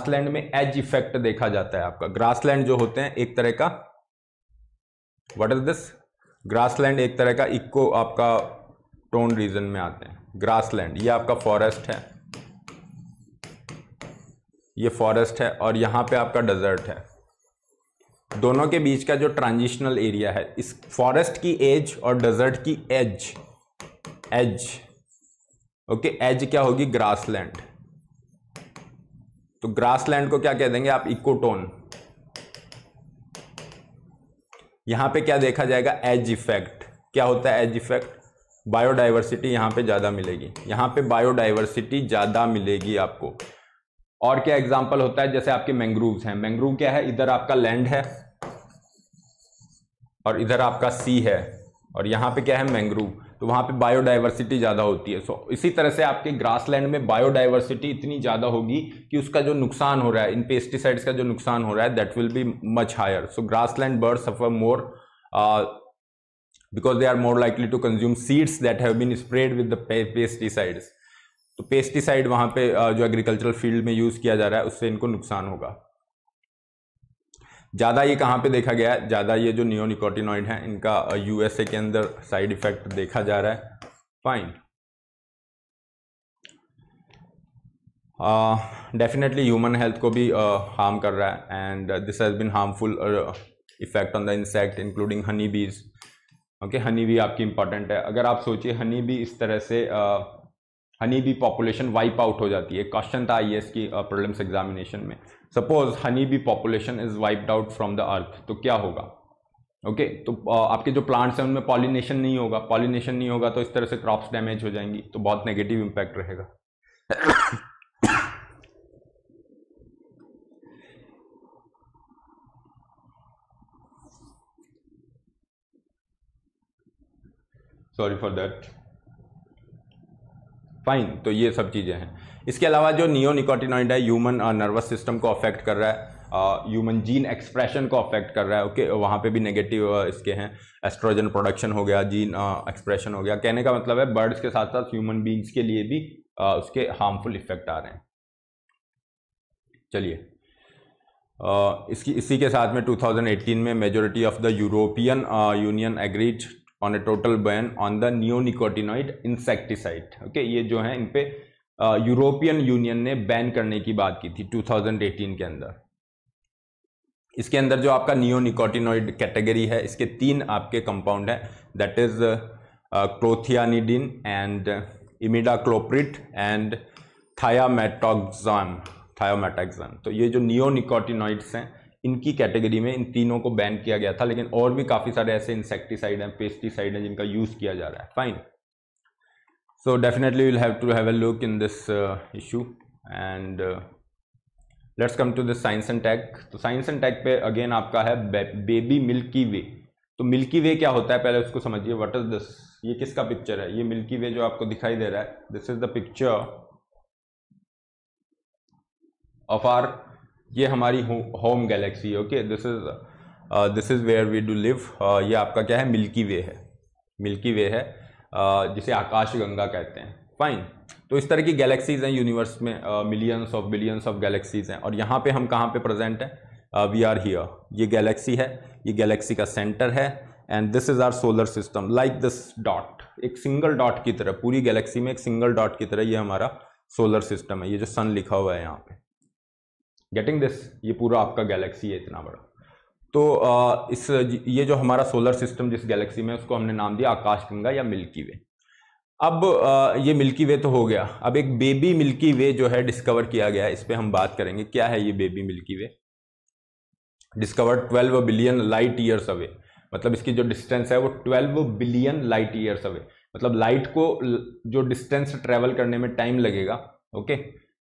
लैंड uh, में एज इफेक्ट देखा जाता है आपका लैंड जो होते हैं एक तरह का वट इज दिस लैंड एक तरह का इको आपका टोन रीजन में आते हैं लैंड ये आपका फॉरेस्ट है ये फॉरेस्ट है और यहाँ पे आपका डेजर्ट है दोनों के बीच का जो ट्रांजिशनल एरिया है इस फॉरेस्ट की एज और डेजर्ट की एज एज ओके एज क्या होगी ग्रासलैंड तो ग्रासलैंड को क्या कह देंगे आप इकोटोन यहां पे क्या देखा जाएगा एज इफेक्ट क्या होता है एज इफेक्ट बायोडाइवर्सिटी यहां पे ज़्यादा मिलेगी यहां पे बायोडाइवर्सिटी ज़्यादा मिलेगी आपको और क्या एग्जाम्पल होता है जैसे आपके मैंग्रोव्स हैं मैंग्रोव क्या है इधर आपका लैंड है और इधर आपका सी है और यहां पे क्या है मैंग्रोव तो वहाँ पे बायोडाइवर्सिटी ज़्यादा होती है सो so, इसी तरह से आपके ग्रासलैंड में बायोडाइवर्सिटी इतनी ज़्यादा होगी कि उसका जो नुकसान हो रहा है इन पेस्टिसाइड्स का जो नुकसान हो रहा है that will be much higher so grassland bird suffer more because they are more likely to consume seeds that have been spread with the pesticides तो पेस्टिसाइड वहाँ पे जो एग्रीकल्चरल फील्ड में यूज़ किया जा रहा है उससे इनको नुकसान होगा ज़्यादा ये कहाँ पे देखा गया है ज़्यादा ये जो नियोनिकोटिनॉइड है इनका यूएसए के अंदर साइड इफेक्ट देखा जा रहा है फाइन डेफिनेटली ह्यूमन हेल्थ को भी हार्म uh, कर रहा है and this has bin harmful effect on the insect including honey bees okay Honey भी आपकी इंपॉर्टेंट है अगर आप सोचिए हनी भी इस तरह से uh, honey bee population wipe out हो जाती है क्वेश्चन था आई की प्रॉब्लम्स uh, एग्जामिनेशन में suppose honey bee population is wiped out from the earth तो क्या होगा ओके okay, तो uh, आपके जो प्लांट्स हैं उनमें पॉलिनेशन नहीं होगा पॉलिनेशन नहीं होगा तो इस तरह से क्रॉप्स डैमेज हो जाएंगी तो बहुत नेगेटिव इम्पैक्ट रहेगा सॉरी फॉर दैट फाइन तो ये सब चीज़ें हैं इसके अलावा जो नियो निकोटिनॉइड है ह्यूमन नर्वस सिस्टम को अफेक्ट कर रहा है ह्यूमन जीन एक्सप्रेशन को अफेक्ट कर रहा है ओके okay, वहाँ पे भी नेगेटिव uh, इसके हैं एस्ट्रोजन प्रोडक्शन हो गया जीन एक्सप्रेशन uh, हो गया कहने का मतलब है बर्ड्स के साथ साथ ह्यूमन बींग्स के लिए भी uh, उसके हार्मफुल इफेक्ट आ रहे हैं चलिए uh, इसकी इसी के साथ में 2018 में majority of the European Union agreed on a total ban on the neonicotinoid insecticide okay ये जो है इन पे यूरोपियन यूनियन ने बैन करने की बात की थी 2018 के अंदर इसके अंदर जो आपका नियोनिकोटिनोइड कैटेगरी है इसके तीन आपके कंपाउंड हैं that is clothianidin and imidacloprid and thiamethoxam thiamethoxam तो ये जो नियोनिकोटिनोइड्स हैं इनकी कैटेगरी में इन तीनों को बैन किया गया था लेकिन और भी काफ़ी सारे ऐसे इंसेक्टिसाइड हैं पेस्टिसाइड हैं जिनका यूज़ किया जा रहा है fine so definitely will have to have a look in this issue and let's come to this science and tag तो साइंस एंड टैग पे अगेन आपका है बेबी मिल्की वे तो मिल्की वे क्या होता है पहले उसको समझिए व्हाट इज दिस ये किसका पिक्चर है ये मिल्की वे जो आपको दिखाई दे रहा है this is the picture of our ये हमारी home galaxy okay this is this is where we do live ये आपका क्या है मिल्की वे है मिल्की वे है uh, जिसे आकाश गंगा कहते हैं फाइन तो इस तरह की गैलेक्सीज़ हैं यूनिवर्स में millions of billions of galaxies हैं और यहाँ पे हम कहाँ पे प्रेजेंट हैं वी आर हियर ये गैलेक्सी है ये गैलेक्सी का सेंटर है and this is our solar system like this dot एक सिंगल डॉट की तरह पूरी गैलेक्सी में एक सिंगल डॉट की तरह ये हमारा सोलर सिस्टम है ये जो सन लिखा हुआ है यहाँ पे गेटिंग दिस ये पूरा आपका गैलेक्सी है इतना बड़ा तो इस ये जो हमारा सोलर सिस्टम जिस गैलेक्सी में उसको हमने नाम दिया आकाश गंगा या मिल्की वे अब ये मिल्की वे तो हो गया अब एक बेबी मिल्की वे जो है डिस्कवर किया गया इस पर हम बात करेंगे क्या है ये baby milky way discover 12 billion light years away मतलब इसकी जो डिस्टेंस है वो 12 बिलियन लाइट ईयर्स अवे मतलब लाइट को जो डिस्टेंस ट्रेवल करने में टाइम लगेगा okay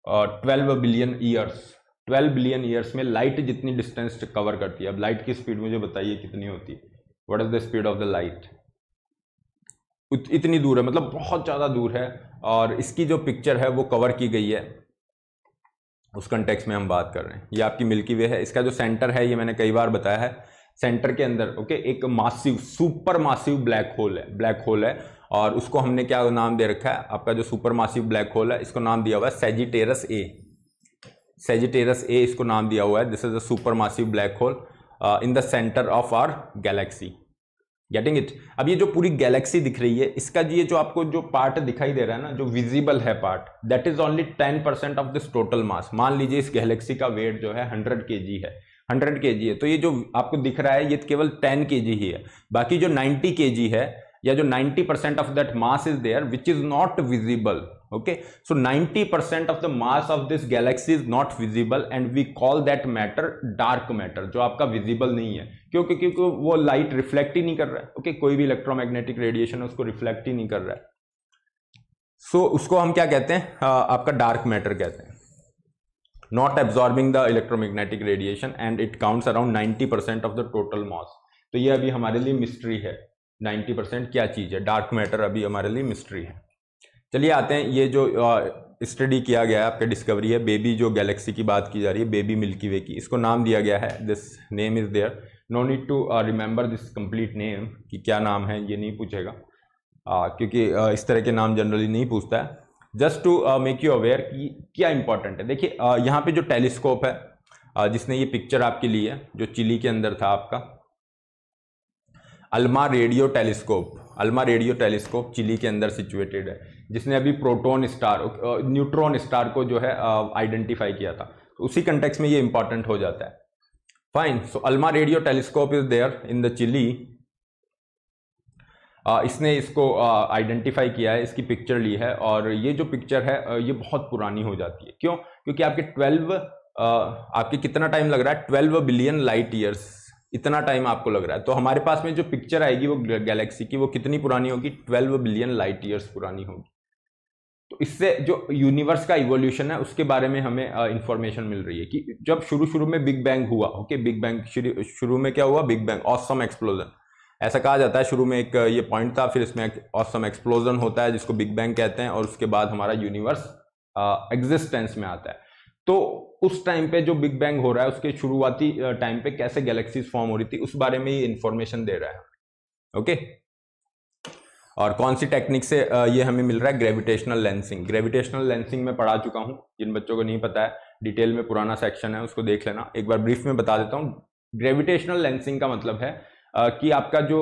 twelve billion years 12 billion years में लाइट जितनी डिस्टेंस कवर करती है अब लाइट की स्पीड मुझे बताइए कितनी होती है what is the speed of the light इतनी दूर है मतलब बहुत ज़्यादा दूर है और इसकी जो पिक्चर है वो कवर की गई है उस कंटेक्स में हम बात कर रहे हैं ये आपकी मिल्की वे है इसका जो सेंटर है ये मैंने कई बार बताया है सेंटर के अंदर ओके एक massive super massive black hole है ब्लैक होल है और उसको हमने क्या नाम दे रखा है आपका जो सुपर मासिव ब्लैक होल है इसको नाम दिया हुआ है सेजिटेरस ए सेजिटेरस ए इसको नाम दिया हुआ है this is a super massive black hole in the centre of our galaxy getting it अब ये जो पूरी गैलेक्सी दिख रही है इसका ये जो आपको जो पार्ट दिखाई दे रहा है ना जो विजिबल है part that is only ten percent of this total mass मान लीजिए इस गैलेक्सी का वेट जो है हंड्रेड के है हंड्रेड के है तो ये जो आपको दिख रहा है ये केवल टेन के ही है बाकी जो नाइन्टी के है या जो 90% percent of that mass is there which is not visible okay so 90% of the mass of this galaxy is not visible and we call that matter dark matter जो आपका विजिबल नहीं है क्यों क्योंकि क्यों, वो लाइट रिफ्लेक्ट ही नहीं कर रहा है okay कोई भी इलेक्ट्रोमैग्नेटिक रेडिएशन है उसको रिफ्लेक्ट ही नहीं कर रहा है सो so, उसको हम क्या कहते हैं uh, आपका डार्क मैटर कहते हैं not absorbing the electromagnetic radiation and it counts around 90 percent of the total mass तो ये अभी हमारे लिए मिस्ट्री है 90 परसेंट क्या चीज़ है डार्क मैटर अभी हमारे लिए मिस्ट्री है चलिए आते हैं ये जो स्टडी किया गया है आपका डिस्कवरी है बेबी जो गैलेक्सी की बात की जा रही है बेबी मिल्की वे की इसको नाम दिया गया है this name is there no need to remember this complete name कि क्या नाम है ये नहीं पूछेगा uh, क्योंकि uh, इस तरह के नाम जनरली नहीं पूछता है just to make you aware कि क्या इंपॉर्टेंट है देखिए यहाँ पे जो टेलीस्कोप है uh, जिसने ये पिक्चर आपकी ली है जो चिली के अंदर था आपका ALMA radio telescope ALMA radio telescope Chile के अंदर सिचुएटेड है जिसने अभी प्रोटोन स्टार न्यूट्रॉन स्टार को जो है आइडेंटिफाई किया था तो उसी कंटेक्स में ये इंपॉर्टेंट हो जाता है fine so ALMA radio telescope is there in the Chile इसने इसको आइडेंटिफाई किया है इसकी पिक्चर ली है और ये जो पिक्चर है ये बहुत पुरानी हो जाती है क्यों क्योंकि आपके ट्वेल्व आपके कितना टाइम लग रहा है ट्वेल्व बिलियन लाइट ईयर्स इतना टाइम आपको लग रहा है तो हमारे पास में जो पिक्चर आएगी वो गैलेक्सी की वो कितनी पुरानी होगी ट्वेल्व बिलियन लाइट ईयर्स पुरानी होगी तो इससे जो यूनिवर्स का इवोल्यूशन है उसके बारे में हमें इंफॉर्मेशन मिल रही है कि जब शुरू शुरू में बिग बैंग हुआ ओके बिग बैंग शुरू में क्या हुआ बिग बैंग ऑसम एक्सप्लोजन ऐसा कहा जाता है शुरू में एक ये पॉइंट था फिर इसमें ऑसम एक्सप्लोजन होता है जिसको बिग बैंग कहते हैं और उसके बाद हमारा यूनिवर्स एग्जिस्टेंस में आता है तो उस टाइम पे जो बिग बैंग हो रहा है उसके शुरुआती टाइम पे कैसे गैलेक्सीज फॉर्म हो रही थी उस बारे में ये इन्फॉर्मेशन दे रहा है ओके और कौन सी टेक्निक से ये हमें मिल रहा है ग्रेविटेशनल लेंसिंग ग्रेविटेशनल लेंसिंग में पढ़ा चुका हूँ जिन बच्चों को नहीं पता है डिटेल में पुराना सेक्शन है उसको देख लेना एक बार ब्रीफ में बता देता हूँ ग्रेविटेशनल लेंसिंग का मतलब है कि आपका जो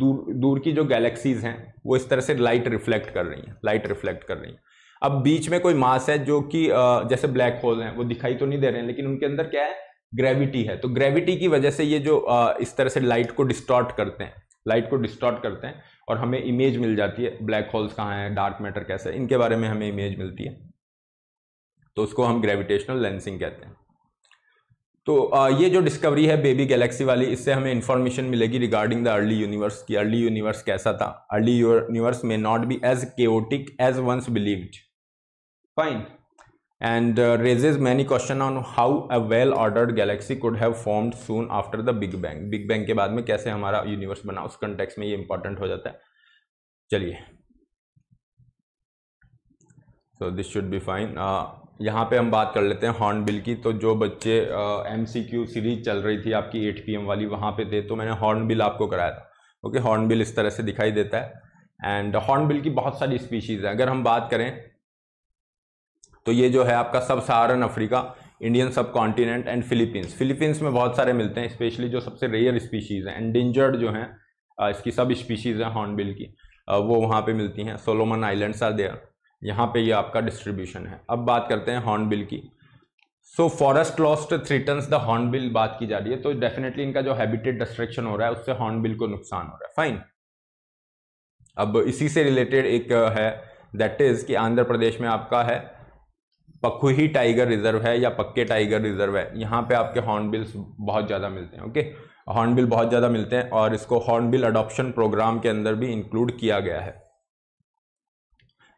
दूर दूर की जो गैलेक्सीज हैं वो इस तरह से लाइट रिफ्लेक्ट कर रही हैं लाइट रिफ्लेक्ट कर रही हैं अब बीच में कोई मास है जो कि जैसे ब्लैक होल हैं वो दिखाई तो नहीं दे रहे हैं लेकिन उनके अंदर क्या है ग्रेविटी है तो ग्रेविटी की वजह से ये जो इस तरह से लाइट को डिस्टॉर्ट करते हैं लाइट को डिस्टॉर्ट करते हैं और हमें इमेज मिल जाती है ब्लैक होल्स कहाँ हैं डार्क मैटर कैसे है इनके बारे में हमें इमेज मिलती है तो उसको हम ग्रेविटेशनल लेंसिंग कहते हैं तो ये जो डिस्कवरी है बेबी गैलेक्सी वाली इससे हमें इन्फॉर्मेशन मिलेगी रिगार्डिंग द अर्ली यूनिवर्स कि अर्ली यूनिवर्स कैसा था अर्ली यूनिवर्स में not be as chaotic as once believed fine and uh, raises many question on how a well ordered galaxy could have formed soon after the big bang big bang के बाद में कैसे हमारा universe बना उस context में ये ho हो जाता है चलिए so this should be fine यहाँ पे हम बात कर लेते हैं हॉर्न बिल की तो जो बच्चे एम सी क्यू सीरीज चल रही थी आपकी एट पी एम वाली वहाँ पे थे तो मैंने हॉर्न बिल आपको कराया था ओके okay, हॉर्न बिल इस तरह से दिखाई देता है एंड हॉर्न बिल की बहुत सारी स्पीशीज़ हैं अगर हम बात करें तो ये जो है आपका sub Saharan Africa Indian subcontinent and Philippines Philippines में बहुत सारे मिलते हैं स्पेशली जो सबसे रेयर स्पीशीज़ हैं एंडेंजर्ड जो हैं इसकी सब स्पीशीज़ हैं हॉर्नबिल की वो वहाँ पे मिलती हैं सोलोमन आइलैंड्स आर देयर यहाँ पे ये आपका डिस्ट्रीब्यूशन है अब बात करते हैं हॉर्नबिल की so forest lost threatens the hornbill बात की जा रही है तो डेफिनेटली इनका जो हैबिटेट डिस्ट्रक्शन हो रहा है उससे हॉर्नबिल को नुकसान हो रहा है फाइन अब इसी से रिलेटेड एक है दैट इज़ कि आंध्र प्रदेश में आपका है पखुही टाइगर रिजर्व है या पक्के टाइगर रिजर्व है यहाँ पे आपके हॉर्नबिल्स बहुत ज़्यादा मिलते हैं ओके हॉर्नबिल बहुत ज़्यादा मिलते हैं और इसको हॉर्नबिल अडॉप्शन प्रोग्राम के अंदर भी इंक्लूड किया गया है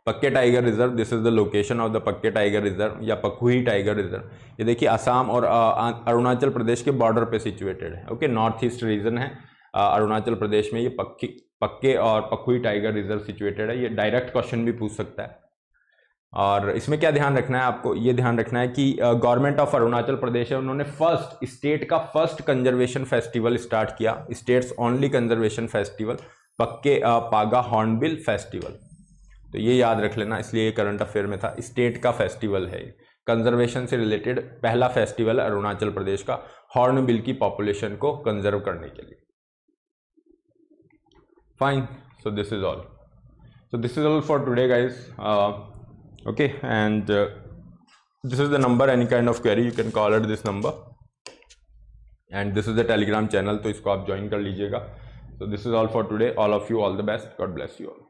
Pakke tiger reserve this is the location of the Pakke tiger reserve या पखुही टाइगर रिजर्व ये देखिए असम और अरुणाचल प्रदेश के बॉर्डर पे सिचुएटेड है ओके नॉर्थ ईस्ट रीजन है अरुणाचल प्रदेश में ये पक्की पक्के और पखुई टाइगर रिजर्व सिचुएटेड है ये डायरेक्ट क्वेश्चन भी पूछ सकता है और इसमें क्या ध्यान रखना है आपको ये ध्यान रखना है कि गवर्नमेंट ऑफ अरुणाचल प्रदेश है उन्होंने फर्स्ट स्टेट का फर्स्ट कंजर्वेशन फेस्टिवल स्टार्ट किया states only conservation festival Pakke Paga hornbill festival तो ये याद रख लेना इसलिए ये करंट अफेयर में था स्टेट का फेस्टिवल है कंजर्वेशन से रिलेटेड पहला फेस्टिवल अरुणाचल प्रदेश का हॉर्नबिल की पॉपुलेशन को कंजर्व करने के लिए fine so this is all so this is all for today guys okay and uh, this is the number any kind of query you can call it this number and this is the telegram channel so इसको आप join कर लीजिएगा so this is all for today all of you all the best god bless you all